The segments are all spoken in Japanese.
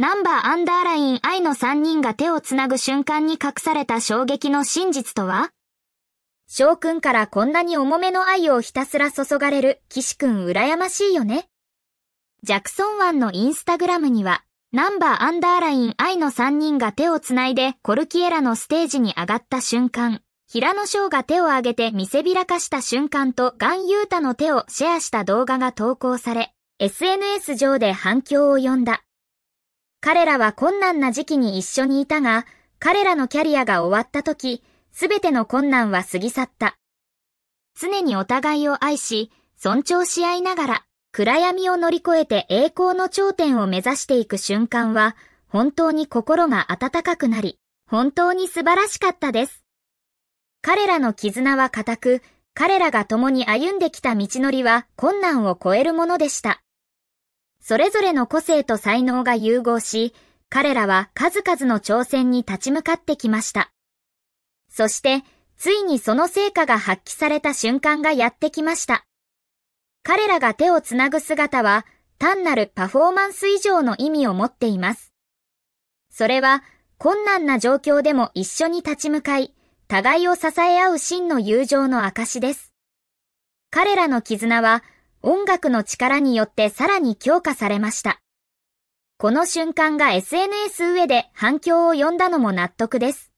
ナンバーアンダーライン I の3人が手をつなぐ瞬間に隠された衝撃の真実とは翔くんからこんなに重めの愛をひたすら注がれる岸くん羨ましいよね。ジャクソン湾のインスタグラムには、ナンバーアンダーライン I の3人が手をつないでコルキエラのステージに上がった瞬間、平野翔が手を挙げて見せびらかした瞬間とガンユータの手をシェアした動画が投稿され、SNS 上で反響を呼んだ。彼らは困難な時期に一緒にいたが、彼らのキャリアが終わった時、すべての困難は過ぎ去った。常にお互いを愛し、尊重し合いながら、暗闇を乗り越えて栄光の頂点を目指していく瞬間は、本当に心が温かくなり、本当に素晴らしかったです。彼らの絆は固く、彼らが共に歩んできた道のりは困難を超えるものでした。それぞれの個性と才能が融合し、彼らは数々の挑戦に立ち向かってきました。そして、ついにその成果が発揮された瞬間がやってきました。彼らが手をつなぐ姿は、単なるパフォーマンス以上の意味を持っています。それは、困難な状況でも一緒に立ち向かい、互いを支え合う真の友情の証です。彼らの絆は、音楽の力によってさらに強化されました。この瞬間が SNS 上で反響を呼んだのも納得です。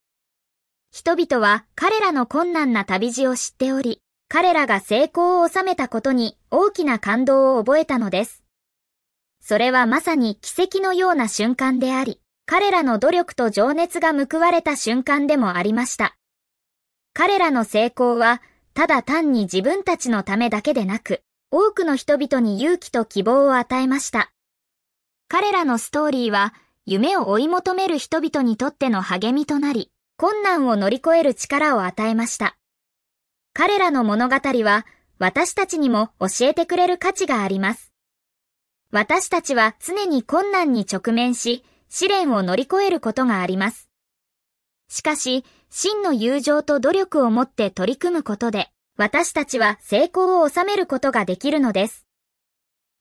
人々は彼らの困難な旅路を知っており、彼らが成功を収めたことに大きな感動を覚えたのです。それはまさに奇跡のような瞬間であり、彼らの努力と情熱が報われた瞬間でもありました。彼らの成功は、ただ単に自分たちのためだけでなく、多くの人々に勇気と希望を与えました。彼らのストーリーは、夢を追い求める人々にとっての励みとなり、困難を乗り越える力を与えました。彼らの物語は、私たちにも教えてくれる価値があります。私たちは常に困難に直面し、試練を乗り越えることがあります。しかし、真の友情と努力を持って取り組むことで、私たちは成功を収めることができるのです。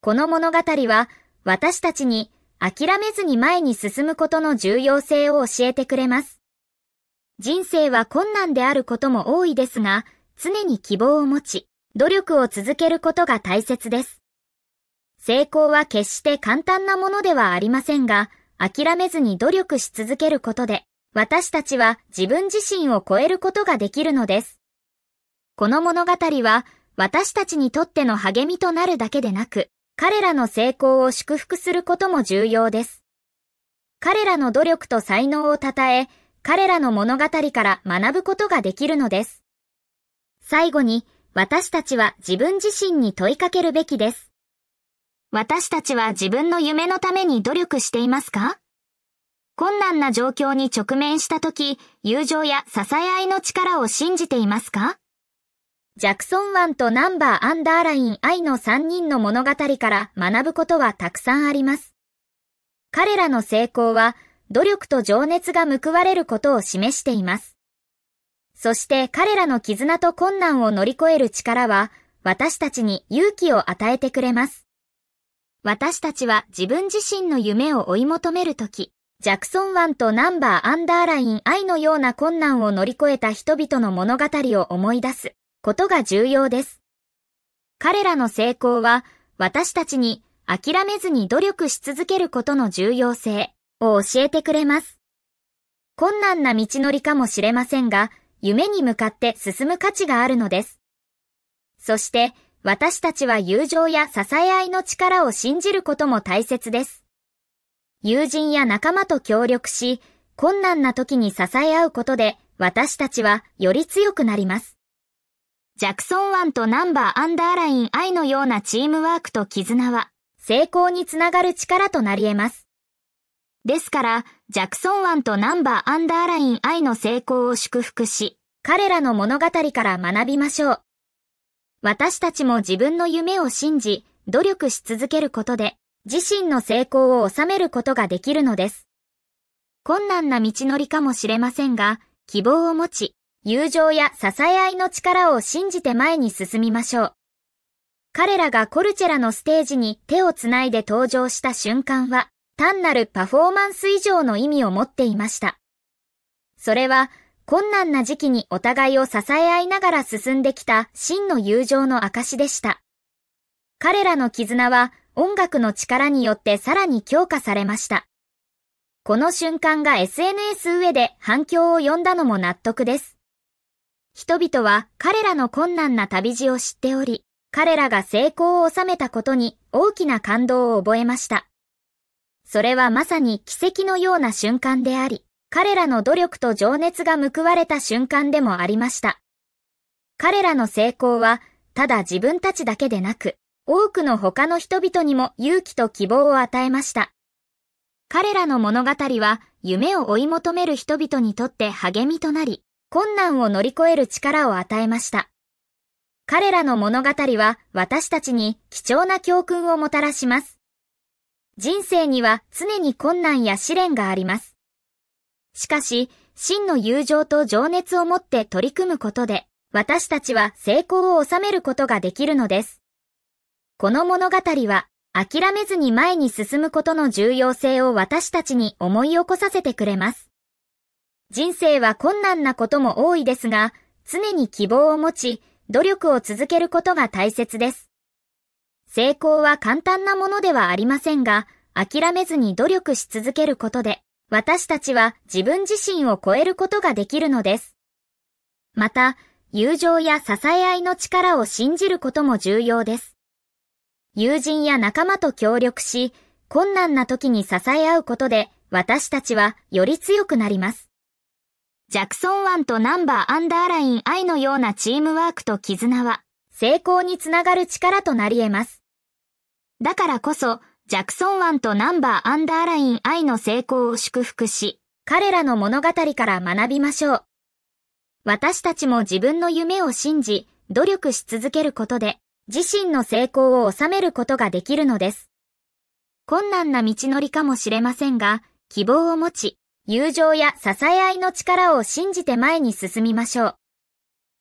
この物語は私たちに諦めずに前に進むことの重要性を教えてくれます。人生は困難であることも多いですが、常に希望を持ち、努力を続けることが大切です。成功は決して簡単なものではありませんが、諦めずに努力し続けることで、私たちは自分自身を超えることができるのです。この物語は私たちにとっての励みとなるだけでなく、彼らの成功を祝福することも重要です。彼らの努力と才能を称え、彼らの物語から学ぶことができるのです。最後に、私たちは自分自身に問いかけるべきです。私たちは自分の夢のために努力していますか困難な状況に直面したとき、友情や支え合いの力を信じていますかジャクソン湾とナンバーアンダーライン愛の3人の物語から学ぶことはたくさんあります。彼らの成功は努力と情熱が報われることを示しています。そして彼らの絆と困難を乗り越える力は私たちに勇気を与えてくれます。私たちは自分自身の夢を追い求めるとき、ジャクソン湾とナンバーアンダーライン愛のような困難を乗り越えた人々の物語を思い出す。ことが重要です。彼らの成功は私たちに諦めずに努力し続けることの重要性を教えてくれます。困難な道のりかもしれませんが、夢に向かって進む価値があるのです。そして私たちは友情や支え合いの力を信じることも大切です。友人や仲間と協力し、困難な時に支え合うことで私たちはより強くなります。ジャクソンンとナンバーアンダーライン I のようなチームワークと絆は、成功につながる力となり得ます。ですから、ジャクソンンとナンバーアンダーライン I の成功を祝福し、彼らの物語から学びましょう。私たちも自分の夢を信じ、努力し続けることで、自身の成功を収めることができるのです。困難な道のりかもしれませんが、希望を持ち、友情や支え合いの力を信じて前に進みましょう。彼らがコルチェラのステージに手をつないで登場した瞬間は、単なるパフォーマンス以上の意味を持っていました。それは、困難な時期にお互いを支え合いながら進んできた真の友情の証でした。彼らの絆は音楽の力によってさらに強化されました。この瞬間が SNS 上で反響を呼んだのも納得です。人々は彼らの困難な旅路を知っており、彼らが成功を収めたことに大きな感動を覚えました。それはまさに奇跡のような瞬間であり、彼らの努力と情熱が報われた瞬間でもありました。彼らの成功は、ただ自分たちだけでなく、多くの他の人々にも勇気と希望を与えました。彼らの物語は、夢を追い求める人々にとって励みとなり、困難を乗り越える力を与えました。彼らの物語は私たちに貴重な教訓をもたらします。人生には常に困難や試練があります。しかし、真の友情と情熱を持って取り組むことで、私たちは成功を収めることができるのです。この物語は、諦めずに前に進むことの重要性を私たちに思い起こさせてくれます。人生は困難なことも多いですが、常に希望を持ち、努力を続けることが大切です。成功は簡単なものではありませんが、諦めずに努力し続けることで、私たちは自分自身を超えることができるのです。また、友情や支え合いの力を信じることも重要です。友人や仲間と協力し、困難な時に支え合うことで、私たちはより強くなります。ジャクソン湾とナンバーアンダーライン I のようなチームワークと絆は、成功につながる力となり得ます。だからこそ、ジャクソン湾とナンバーアンダーライン I の成功を祝福し、彼らの物語から学びましょう。私たちも自分の夢を信じ、努力し続けることで、自身の成功を収めることができるのです。困難な道のりかもしれませんが、希望を持ち、友情や支え合いの力を信じて前に進みましょう。